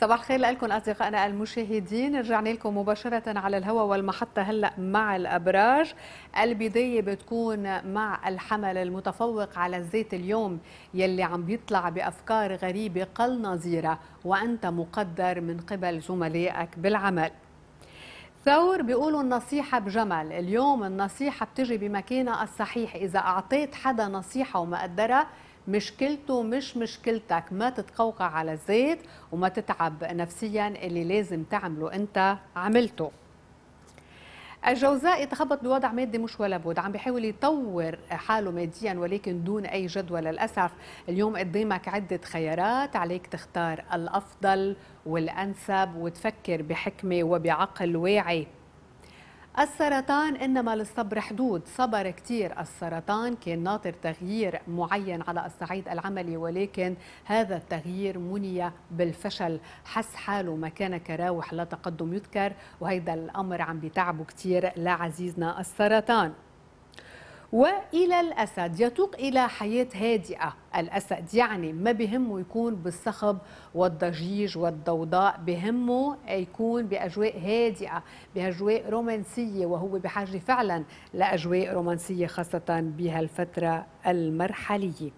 صباح الخير لكم اصدقائنا المشاهدين رجعنا لكم مباشره على الهواء والمحطه هلا مع الابراج البدايه بتكون مع الحمل المتفوق على الزيت اليوم يلي عم بيطلع بافكار غريبه قل نظيره وانت مقدر من قبل زملائك بالعمل ثور بيقولوا النصيحة بجمل اليوم النصيحة بتجي بمكانها الصحيح إذا أعطيت حدا نصيحة وما قدرها مشكلته مش مشكلتك ما تتقوقع على الزيت وما تتعب نفسيا اللي لازم تعمله انت عملته الجوزاء يتخبط بوضع مادي مش ولا بد عم بيحاول يطور حاله ماديا ولكن دون اي جدوى للاسف اليوم قدامك عده خيارات عليك تختار الافضل والانسب وتفكر بحكمه وبعقل واعي السرطان انما للصبر حدود صبر كثير السرطان كان ناطر تغيير معين على الصعيد العملي ولكن هذا التغيير مني بالفشل حس حاله كان كراوح لا تقدم يذكر وهذا الامر عم بيتعبوا كثير لعزيزنا السرطان والى الاسد يتوق الى حياه هادئه الاسد يعني ما بهمه يكون بالصخب والضجيج والضوضاء بهمه يكون باجواء هادئه باجواء رومانسيه وهو بحاجه فعلا لاجواء رومانسيه خاصه بهالفتره المرحليه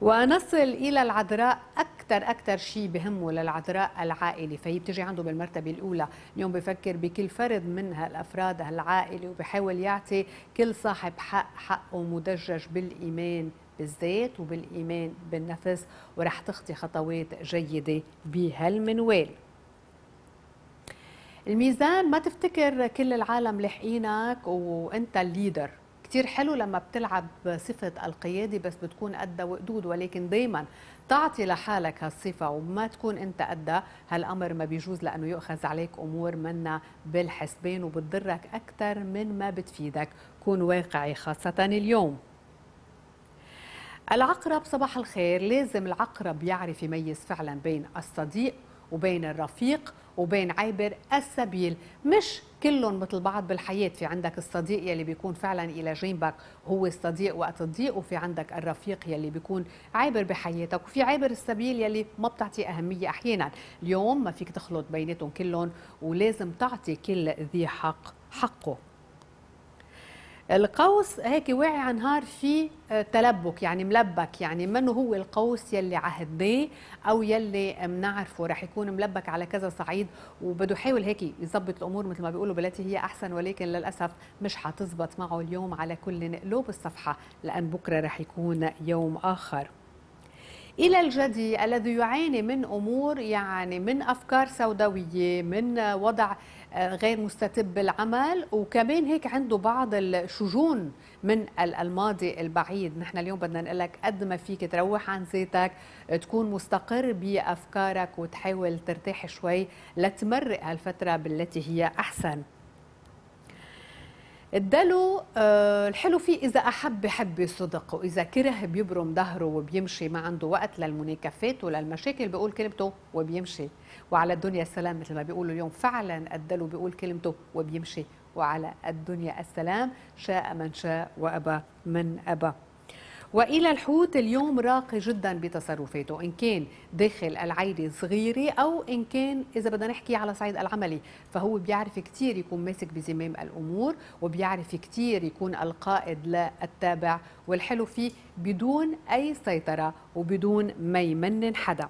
ونصل الى العذراء أكثر اكثر اكثر شيء بهمه للعذراء العائله فهي بتجي عنده بالمرتبه الاولى اليوم بفكر بكل فرد من هالافراد هالعائله وبحاول يعطي كل صاحب حق حقه مدجج بالايمان بالذات وبالايمان بالنفس ورح تخطي خطوات جيده بهالمنوال الميزان ما تفتكر كل العالم لحقينك وانت الليدر كتير حلو لما بتلعب صفة القيادي بس بتكون قد وقدود ولكن دايما تعطي لحالك هالصفة وما تكون أنت قد هالأمر ما بيجوز لأنه يؤخذ عليك أمور منا بالحسبين وبتضرك أكثر من ما بتفيدك كون واقعي خاصة اليوم العقرب صباح الخير لازم العقرب يعرف يميز فعلا بين الصديق وبين الرفيق وبين عابر السبيل مش كلهم مثل بعض بالحياه في عندك الصديق يلي بيكون فعلا الى جنبك هو الصديق وقت الضيق وفي عندك الرفيق يلي بيكون عابر بحياتك وفي عابر السبيل يلي ما بتعطي اهميه احيانا اليوم ما فيك تخلط بيناتهم كلهم ولازم تعطي كل ذي حق حقه القوس هيك واعي على نهار في آه، تلبك يعني ملبك يعني من هو القوس يلي عهدناه او يلي بنعرفه رح يكون ملبك على كذا صعيد وبده يحاول هيك يظبط الامور مثل ما بيقولوا بالتي هي احسن ولكن للاسف مش حتزبط معه اليوم على كل نقلوب الصفحه لان بكره رح يكون يوم اخر الى الجدي الذي يعاني من امور يعني من افكار سوداويه من وضع آه، غير مستتب بالعمل وكمان هيك عنده بعض الشجون من الماضي البعيد نحن اليوم بدنا نقول لك قد ما فيك تروح عن ذاتك تكون مستقر بأفكارك وتحاول ترتاح شوي لتمرق هالفترة بالتي هي أحسن اداله آه، الحلو فيه اذا احب بحب صدق واذا كره بيبرم ظهره وبيمشي ما عنده وقت للمناكفات وللمشاكل بيقول كلمته وبيمشي وعلى الدنيا السلام مثل ما بيقولوا اليوم فعلا اداله بيقول كلمته وبيمشي وعلى الدنيا السلام شاء من شاء وابى من ابى والى الحوت اليوم راقي جدا بتصرفاته ان كان داخل العيله صغيره او ان كان اذا بدنا نحكي على صعيد العملي فهو بيعرف كتير يكون ماسك بزمام الامور وبيعرف كتير يكون القائد للتابع والحلو فيه بدون اي سيطره وبدون ما يمنن حدا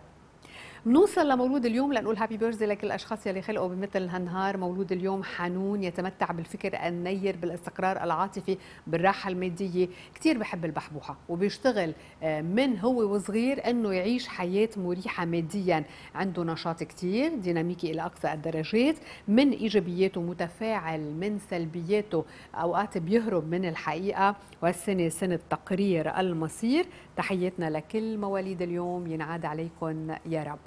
نوصل لمولود اليوم لنقول هابي بيرثدي لك الاشخاص يلي خلقوا بمثل هالنهار مولود اليوم حنون يتمتع بالفكر النير بالاستقرار العاطفي بالراحه الماديه كثير بحب البحبوحه وبيشتغل آه، من هو وصغير انه يعيش حياه مريحه ماديا عنده نشاط كثير ديناميكي الى اقصى الدرجات من ايجابياته متفاعل من سلبياته اوقات بيهرب من الحقيقه والسنه سنه تقرير المصير تحياتنا لكل مواليد اليوم ينعاد عليكم يا رب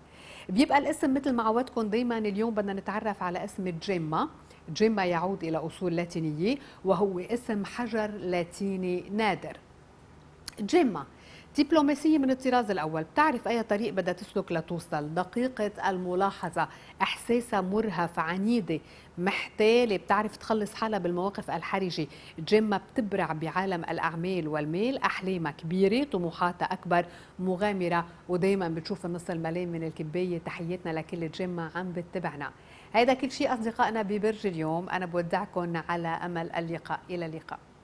بيبقى الاسم مثل ما عودتكم دايما اليوم بدنا نتعرف على اسم جيما جيما يعود إلى أصول لاتينية وهو اسم حجر لاتيني نادر جيما دبلوماسية من الطراز الأول بتعرف أي طريق بدها تسلك لتوصل دقيقة الملاحظة إحساسها مرهف عنيدة محتالة بتعرف تخلص حالها بالمواقف الحرجة جيمة بتبرع بعالم الأعمال والمال أحلامها كبيرة طموحاتها أكبر مغامرة ودايما بتشوف النص الملام من الكباية تحياتنا لكل جيمة عم بتبعنا هيدا كل شيء أصدقائنا ببرج اليوم أنا بودعكم على أمل اللقاء إلى اللقاء